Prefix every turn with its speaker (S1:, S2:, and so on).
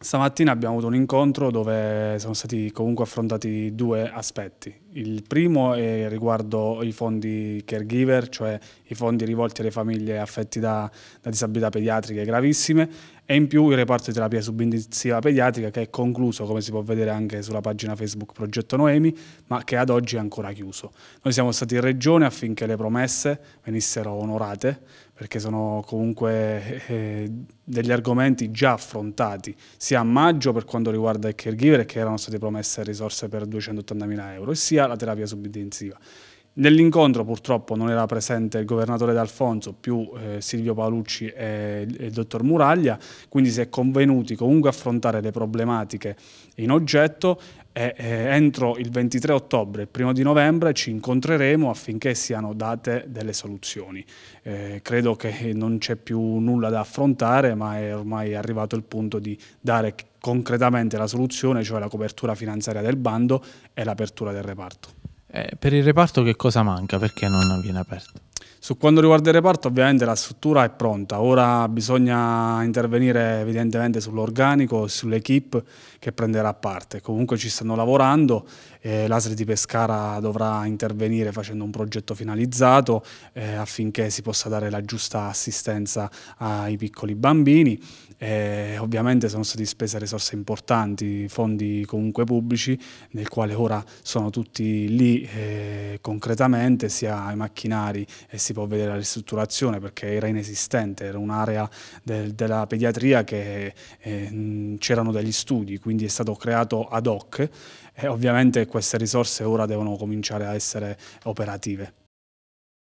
S1: Stamattina abbiamo avuto un incontro dove sono stati comunque affrontati due aspetti. Il primo è riguardo i fondi caregiver, cioè i fondi rivolti alle famiglie affette da, da disabilità pediatriche gravissime e in più il reparto di terapia subintensiva pediatrica che è concluso, come si può vedere anche sulla pagina Facebook Progetto Noemi, ma che ad oggi è ancora chiuso. Noi siamo stati in regione affinché le promesse venissero onorate, perché sono comunque eh, degli argomenti già affrontati, sia a maggio per quanto riguarda il caregiver, che erano state promesse risorse per 280.000 euro, sia la terapia subintensiva. Nell'incontro purtroppo non era presente il governatore D'Alfonso più eh, Silvio Paolucci e, il dottor Muraglia, quindi si è convenuti comunque affrontare le problematiche in oggetto e, eh, entro il 23 ottobre e il primo di novembre ci incontreremo affinché siano date delle soluzioni. Eh, credo che non c'è più nulla da affrontare ma è ormai arrivato il punto di dare concretamente la soluzione, cioè la copertura finanziaria del bando e l'apertura del reparto.
S2: Eh, per il reparto che cosa manca? Perché non viene aperto? Su quanto riguarda
S1: il reparto ovviamente la struttura è pronta, ora bisogna intervenire evidentemente sull'organico, sull'equipe che prenderà parte, comunque ci stanno lavorando, eh, l'Asri di Pescara dovrà intervenire facendo un progetto finalizzato eh, affinché si possa dare la giusta assistenza ai piccoli bambini, eh, ovviamente sono state spese risorse importanti, fondi comunque pubblici, nel quale ora sono tutti lì eh, concretamente sia i macchinari e eh, sia si può vedere la ristrutturazione perché era inesistente, era un'area del, della pediatria che eh, c'erano degli studi, quindi è stato creato ad hoc e ovviamente queste risorse ora devono cominciare a essere operative.